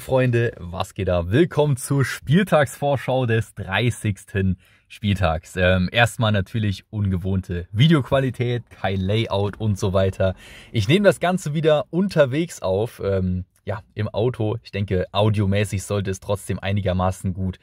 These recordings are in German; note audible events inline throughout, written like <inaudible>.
Freunde, was geht ab? Willkommen zur Spieltagsvorschau des 30. Spieltags. Ähm, erstmal natürlich ungewohnte Videoqualität, kein Layout und so weiter. Ich nehme das Ganze wieder unterwegs auf, ähm, ja, im Auto. Ich denke, audiomäßig sollte es trotzdem einigermaßen gut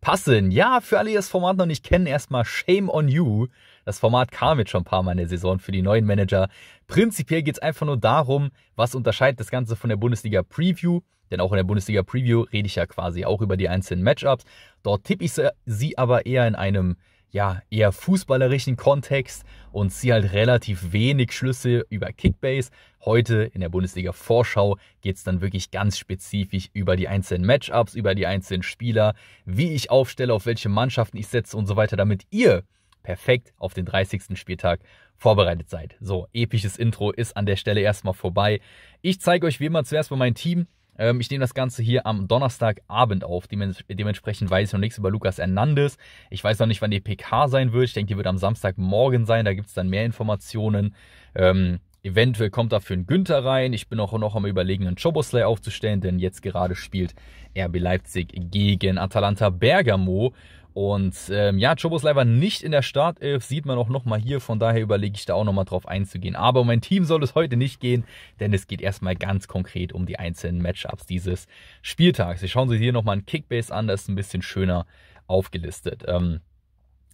passen. Ja, für alle, die das Format noch nicht kennen, erstmal Shame on You. Das Format kam jetzt schon ein paar Mal in der Saison für die neuen Manager. Prinzipiell geht es einfach nur darum, was unterscheidet das Ganze von der Bundesliga Preview denn auch in der Bundesliga Preview rede ich ja quasi auch über die einzelnen Matchups. Dort tippe ich sie aber eher in einem ja, eher fußballerischen Kontext und ziehe halt relativ wenig Schlüsse über Kickbase. Heute in der Bundesliga Vorschau geht es dann wirklich ganz spezifisch über die einzelnen Matchups, über die einzelnen Spieler, wie ich aufstelle, auf welche Mannschaften ich setze und so weiter, damit ihr perfekt auf den 30. Spieltag vorbereitet seid. So, episches Intro ist an der Stelle erstmal vorbei. Ich zeige euch wie immer zuerst mal mein Team, ähm, ich nehme das Ganze hier am Donnerstagabend auf. dementsprechend weiß ich noch nichts über Lukas Hernandez. Ich weiß noch nicht, wann die PK sein wird. Ich denke, die wird am Samstagmorgen sein. Da gibt es dann mehr Informationen. Ähm, eventuell kommt dafür ein Günther rein. Ich bin auch noch am überlegen, einen Choboslay aufzustellen, denn jetzt gerade spielt RB Leipzig gegen Atalanta Bergamo. Und ähm, ja, Choboslai war nicht in der Startelf, sieht man auch nochmal hier. Von daher überlege ich da auch nochmal drauf einzugehen. Aber um mein Team soll es heute nicht gehen, denn es geht erstmal ganz konkret um die einzelnen Matchups dieses Spieltags. Wir schauen Sie hier nochmal einen Kickbase an, das ist ein bisschen schöner aufgelistet. Ähm,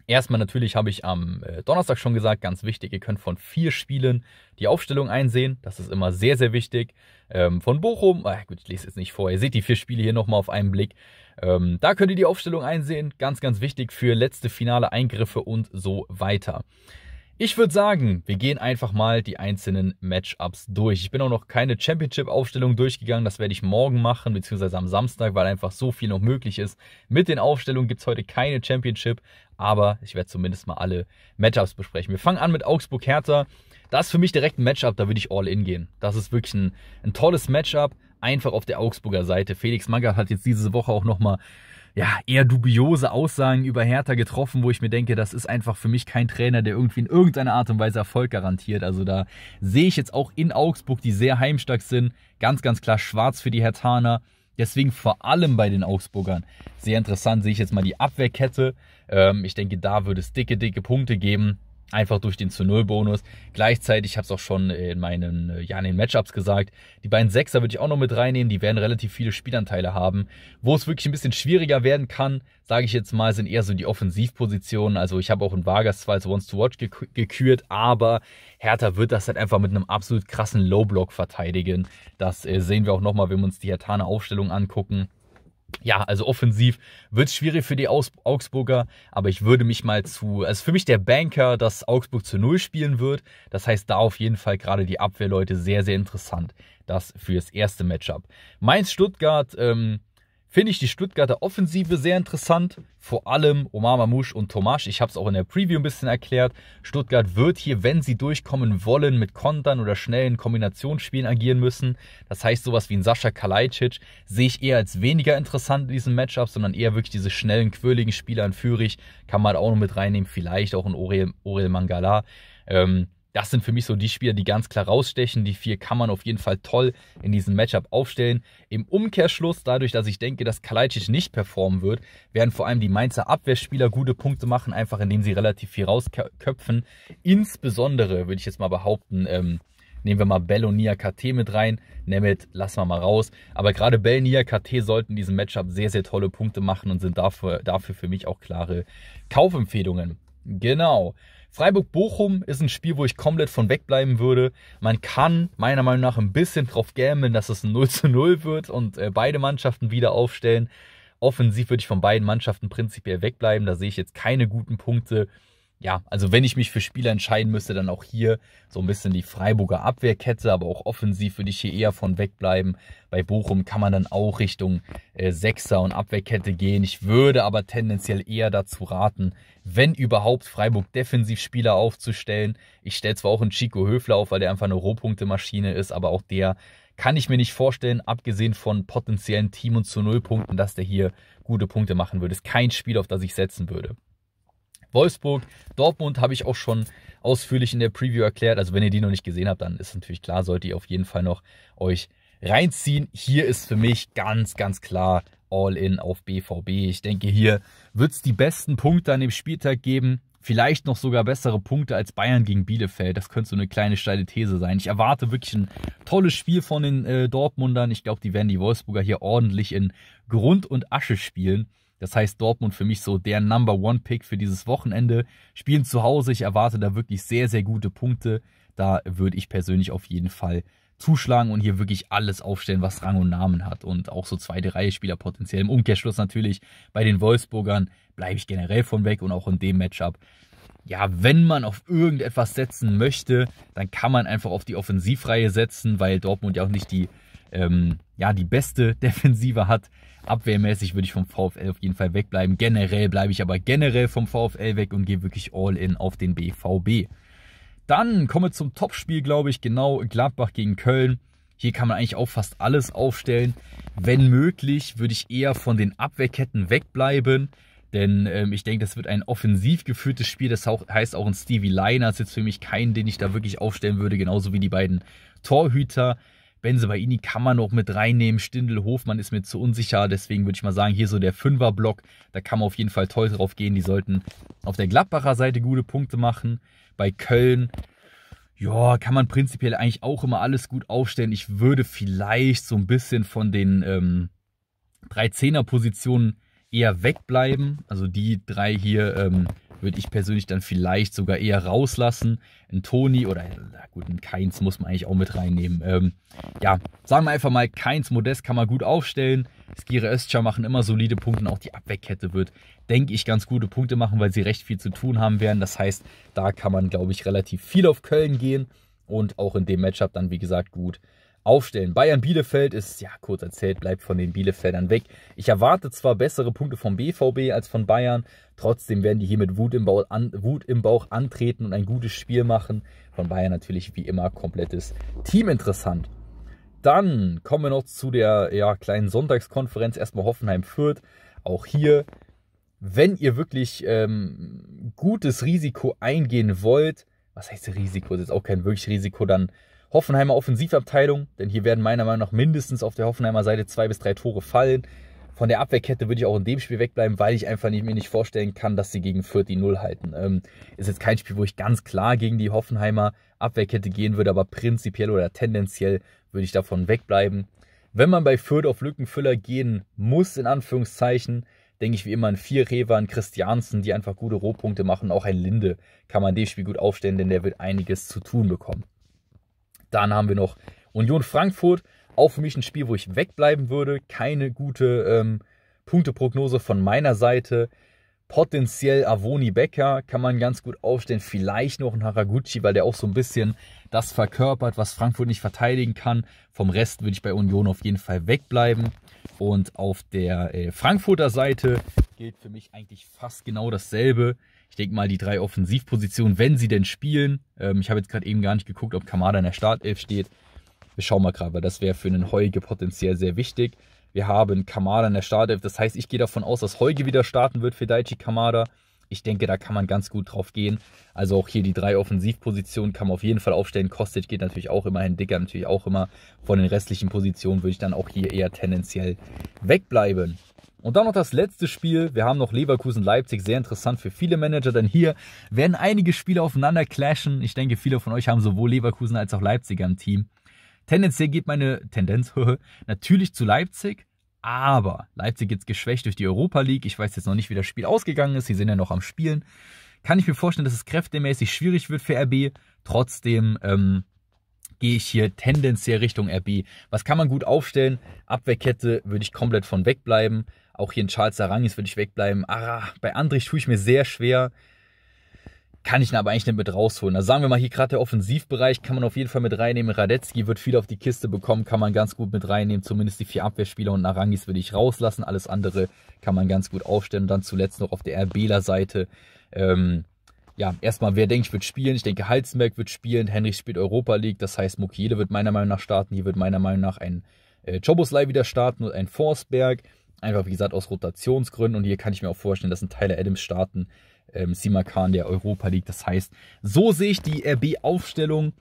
Erstmal natürlich habe ich am äh, Donnerstag schon gesagt, ganz wichtig, ihr könnt von vier Spielen die Aufstellung einsehen. Das ist immer sehr, sehr wichtig. Ähm, von Bochum, äh, gut, ich lese jetzt nicht vor, ihr seht die vier Spiele hier nochmal auf einen Blick. Ähm, da könnt ihr die Aufstellung einsehen. Ganz, ganz wichtig für letzte finale Eingriffe und so weiter. Ich würde sagen, wir gehen einfach mal die einzelnen Matchups durch. Ich bin auch noch keine Championship-Aufstellung durchgegangen. Das werde ich morgen machen, beziehungsweise am Samstag, weil einfach so viel noch möglich ist. Mit den Aufstellungen gibt es heute keine Championship, aber ich werde zumindest mal alle Matchups besprechen. Wir fangen an mit Augsburg-Hertha. Das ist für mich direkt ein Matchup, da würde ich all in gehen. Das ist wirklich ein, ein tolles Matchup einfach auf der Augsburger Seite. Felix Magath hat jetzt diese Woche auch nochmal ja, eher dubiose Aussagen über Hertha getroffen, wo ich mir denke, das ist einfach für mich kein Trainer, der irgendwie in irgendeiner Art und Weise Erfolg garantiert. Also da sehe ich jetzt auch in Augsburg, die sehr heimstark sind, ganz, ganz klar schwarz für die Herthaner. Deswegen vor allem bei den Augsburgern sehr interessant sehe ich jetzt mal die Abwehrkette. Ähm, ich denke, da würde es dicke, dicke Punkte geben. Einfach durch den zu Null Bonus. Gleichzeitig, ich habe es auch schon in meinen, äh, ja, in den Matchups gesagt, die beiden Sechser würde ich auch noch mit reinnehmen. Die werden relativ viele Spielanteile haben. Wo es wirklich ein bisschen schwieriger werden kann, sage ich jetzt mal, sind eher so die Offensivpositionen. Also ich habe auch in Vargas zwar als Once to Watch gekü gekürt, aber Hertha wird das halt einfach mit einem absolut krassen Low-Block verteidigen. Das äh, sehen wir auch nochmal, wenn wir uns die Hertane Aufstellung angucken ja, also offensiv wird schwierig für die Aus Augsburger, aber ich würde mich mal zu, also für mich der Banker, dass Augsburg zu Null spielen wird. Das heißt, da auf jeden Fall gerade die Abwehrleute sehr, sehr interessant. Das fürs erste Matchup. Mainz-Stuttgart, ähm, finde ich die Stuttgarter Offensive sehr interessant. Vor allem Omar Mamouche und Tomasch. Ich habe es auch in der Preview ein bisschen erklärt. Stuttgart wird hier, wenn sie durchkommen wollen, mit Kontern oder schnellen Kombinationsspielen agieren müssen. Das heißt, sowas wie ein Sascha Kalajdzic sehe ich eher als weniger interessant in diesem Matchup, sondern eher wirklich diese schnellen, quirligen Spieler in Fürich. Kann man auch noch mit reinnehmen. Vielleicht auch in Orel, Orel Mangala. Ähm, das sind für mich so die Spieler, die ganz klar rausstechen. Die vier kann man auf jeden Fall toll in diesem Matchup aufstellen. Im Umkehrschluss, dadurch, dass ich denke, dass Kalajdzic nicht performen wird, werden vor allem die Mainzer Abwehrspieler gute Punkte machen, einfach indem sie relativ viel rausköpfen. Insbesondere, würde ich jetzt mal behaupten, ähm, Nehmen wir mal Bell und Nia KT mit rein. Nemeth lassen wir mal raus. Aber gerade Bell und Nia KT sollten in diesem Matchup sehr, sehr tolle Punkte machen und sind dafür, dafür für mich auch klare Kaufempfehlungen. Genau. Freiburg-Bochum ist ein Spiel, wo ich komplett von wegbleiben würde. Man kann meiner Meinung nach ein bisschen drauf gammeln, dass es ein 0 zu 0 wird und äh, beide Mannschaften wieder aufstellen. Offensiv würde ich von beiden Mannschaften prinzipiell wegbleiben. Da sehe ich jetzt keine guten Punkte ja, also wenn ich mich für Spieler entscheiden müsste, dann auch hier so ein bisschen die Freiburger Abwehrkette, aber auch offensiv würde ich hier eher von wegbleiben. Bei Bochum kann man dann auch Richtung äh, Sechser und Abwehrkette gehen. Ich würde aber tendenziell eher dazu raten, wenn überhaupt Freiburg Defensivspieler aufzustellen. Ich stelle zwar auch einen Chico Höfler auf, weil der einfach eine Rohpunktemaschine ist, aber auch der kann ich mir nicht vorstellen, abgesehen von potenziellen Team- und zu Nullpunkten, dass der hier gute Punkte machen würde. Ist kein Spiel, auf das ich setzen würde. Wolfsburg, Dortmund habe ich auch schon ausführlich in der Preview erklärt. Also wenn ihr die noch nicht gesehen habt, dann ist natürlich klar, solltet ihr auf jeden Fall noch euch reinziehen. Hier ist für mich ganz, ganz klar All-in auf BVB. Ich denke, hier wird es die besten Punkte an dem Spieltag geben. Vielleicht noch sogar bessere Punkte als Bayern gegen Bielefeld. Das könnte so eine kleine steile These sein. Ich erwarte wirklich ein tolles Spiel von den äh, Dortmundern. Ich glaube, die werden die Wolfsburger hier ordentlich in Grund und Asche spielen. Das heißt, Dortmund für mich so der Number One Pick für dieses Wochenende. Spielen zu Hause, ich erwarte da wirklich sehr, sehr gute Punkte. Da würde ich persönlich auf jeden Fall zuschlagen und hier wirklich alles aufstellen, was Rang und Namen hat und auch so zweite Reihe Spieler potenziell. Im Umkehrschluss natürlich bei den Wolfsburgern bleibe ich generell von weg und auch in dem Matchup. Ja, wenn man auf irgendetwas setzen möchte, dann kann man einfach auf die Offensivreihe setzen, weil Dortmund ja auch nicht die ähm, ja, die beste <laughs> Defensive hat. Abwehrmäßig würde ich vom VfL auf jeden Fall wegbleiben. Generell bleibe ich aber generell vom VfL weg und gehe wirklich all in auf den BVB. Dann komme zum Topspiel, glaube ich, genau Gladbach gegen Köln. Hier kann man eigentlich auch fast alles aufstellen. Wenn möglich, würde ich eher von den Abwehrketten wegbleiben. Denn ähm, ich denke, das wird ein offensiv geführtes Spiel. Das auch, heißt auch ein Stevie Liner ist jetzt für mich keinen, den ich da wirklich aufstellen würde. Genauso wie die beiden Torhüter. Benzebaini kann man noch mit reinnehmen. Stindel, Hofmann ist mir zu unsicher. Deswegen würde ich mal sagen, hier so der Fünferblock. Da kann man auf jeden Fall toll drauf gehen. Die sollten auf der Gladbacher Seite gute Punkte machen. Bei Köln, ja, kann man prinzipiell eigentlich auch immer alles gut aufstellen. Ich würde vielleicht so ein bisschen von den ähm, 13er-Positionen eher wegbleiben. Also die drei hier ähm, würde ich persönlich dann vielleicht sogar eher rauslassen. Ein Toni oder gut, ein Keins muss man eigentlich auch mit reinnehmen. Ähm, ja, sagen wir einfach mal, Keins Modest kann man gut aufstellen. Skire Östschar machen immer solide Punkte und auch die Abwehrkette wird, denke ich, ganz gute Punkte machen, weil sie recht viel zu tun haben werden. Das heißt, da kann man, glaube ich, relativ viel auf Köln gehen und auch in dem Matchup dann, wie gesagt, gut aufstellen. Bayern Bielefeld ist, ja, kurz erzählt, bleibt von den Bielefeldern weg. Ich erwarte zwar bessere Punkte vom BVB als von Bayern, trotzdem werden die hier mit Wut im, Bauch, an, Wut im Bauch antreten und ein gutes Spiel machen. Von Bayern natürlich wie immer komplettes Team interessant. Dann kommen wir noch zu der ja, kleinen Sonntagskonferenz. Erstmal Hoffenheim Fürth. Auch hier, wenn ihr wirklich ähm, gutes Risiko eingehen wollt, was heißt Risiko? Das ist auch kein wirklich Risiko, dann Hoffenheimer Offensivabteilung, denn hier werden meiner Meinung nach mindestens auf der Hoffenheimer Seite zwei bis drei Tore fallen. Von der Abwehrkette würde ich auch in dem Spiel wegbleiben, weil ich einfach nicht, mir nicht vorstellen kann, dass sie gegen Fürth die Null halten. Ähm, ist jetzt kein Spiel, wo ich ganz klar gegen die Hoffenheimer Abwehrkette gehen würde, aber prinzipiell oder tendenziell würde ich davon wegbleiben. Wenn man bei Fürth auf Lückenfüller gehen muss, in Anführungszeichen, denke ich wie immer an vier Rewe, an Christiansen, die einfach gute Rohpunkte machen. Auch ein Linde kann man in dem Spiel gut aufstellen, denn der wird einiges zu tun bekommen. Dann haben wir noch Union Frankfurt. Auch für mich ein Spiel, wo ich wegbleiben würde. Keine gute ähm, Punkteprognose von meiner Seite. Potenziell Avoni Becker kann man ganz gut aufstellen. Vielleicht noch ein Haraguchi, weil der auch so ein bisschen das verkörpert, was Frankfurt nicht verteidigen kann. Vom Rest würde ich bei Union auf jeden Fall wegbleiben. Und auf der äh, Frankfurter Seite gilt für mich eigentlich fast genau dasselbe ich denke mal, die drei Offensivpositionen, wenn sie denn spielen. Ähm, ich habe jetzt gerade eben gar nicht geguckt, ob Kamada in der Startelf steht. Wir schauen mal gerade, weil das wäre für einen Heuge potenziell sehr wichtig. Wir haben Kamada in der Startelf. Das heißt, ich gehe davon aus, dass Heuge wieder starten wird für Daichi Kamada. Ich denke, da kann man ganz gut drauf gehen. Also auch hier die drei Offensivpositionen kann man auf jeden Fall aufstellen. Kostic geht natürlich auch immerhin, Dicker natürlich auch immer. Von den restlichen Positionen würde ich dann auch hier eher tendenziell wegbleiben. Und dann noch das letzte Spiel. Wir haben noch Leverkusen-Leipzig, sehr interessant für viele Manager, denn hier werden einige Spiele aufeinander clashen. Ich denke, viele von euch haben sowohl Leverkusen als auch Leipzig am Team. Tendenziell geht meine Tendenz <laughs> natürlich zu Leipzig, aber Leipzig jetzt geschwächt durch die Europa League. Ich weiß jetzt noch nicht, wie das Spiel ausgegangen ist. Sie sind ja noch am Spielen. Kann ich mir vorstellen, dass es kräftemäßig schwierig wird für RB. Trotzdem ähm, gehe ich hier tendenziell Richtung RB. Was kann man gut aufstellen? Abwehrkette würde ich komplett von wegbleiben. Auch hier in Charles Sarangis würde ich wegbleiben. Ah, bei Andrich tue ich mir sehr schwer. Kann ich ihn aber eigentlich nicht mit rausholen. Also sagen wir mal, hier gerade der Offensivbereich kann man auf jeden Fall mit reinnehmen. Radetzky wird viel auf die Kiste bekommen, kann man ganz gut mit reinnehmen. Zumindest die vier Abwehrspieler und Narangis würde ich rauslassen. Alles andere kann man ganz gut aufstellen. Und dann zuletzt noch auf der RBler-Seite. Ähm, ja, erstmal, wer denke ich wird spielen? Ich denke, Halzenberg wird spielen, Henrich spielt Europa League, das heißt, Mokiele wird meiner Meinung nach starten, hier wird meiner Meinung nach ein äh, Choboslai wieder starten und ein Forsberg. Einfach, wie gesagt, aus Rotationsgründen. Und hier kann ich mir auch vorstellen, dass ein Tyler Adams starten, ähm, Simakan der Europa League. Das heißt, so sehe ich die RB-Aufstellung.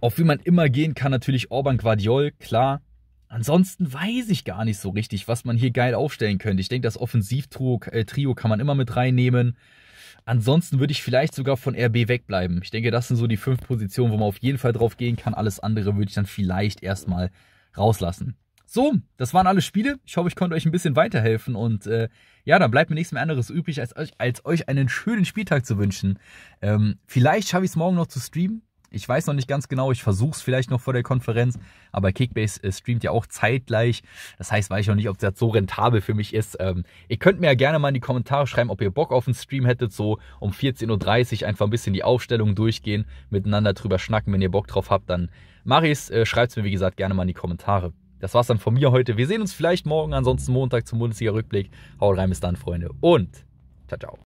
Auf wie man immer gehen kann, natürlich Orban Guardiol, klar. Ansonsten weiß ich gar nicht so richtig, was man hier geil aufstellen könnte. Ich denke, das Offensivtrio äh, Trio kann man immer mit reinnehmen. Ansonsten würde ich vielleicht sogar von RB wegbleiben. Ich denke, das sind so die fünf Positionen, wo man auf jeden Fall drauf gehen kann. Alles andere würde ich dann vielleicht erstmal rauslassen. So, das waren alle Spiele. Ich hoffe, ich konnte euch ein bisschen weiterhelfen. Und äh, ja, dann bleibt mir nichts mehr anderes übrig, als euch, als euch einen schönen Spieltag zu wünschen. Ähm, vielleicht schaffe ich es morgen noch zu streamen. Ich weiß noch nicht ganz genau, ich versuche es vielleicht noch vor der Konferenz, aber Kickbase äh, streamt ja auch zeitgleich. Das heißt, weiß ich noch nicht, ob das so rentabel für mich ist. Ähm, ihr könnt mir ja gerne mal in die Kommentare schreiben, ob ihr Bock auf einen Stream hättet, so um 14.30 Uhr einfach ein bisschen die Aufstellung durchgehen, miteinander drüber schnacken. Wenn ihr Bock drauf habt, dann mache ich es. Äh, es mir, wie gesagt, gerne mal in die Kommentare das war's dann von mir heute. Wir sehen uns vielleicht morgen, ansonsten Montag zum Bundesliga-Rückblick. Haut rein, bis dann, Freunde. Und ciao, ciao.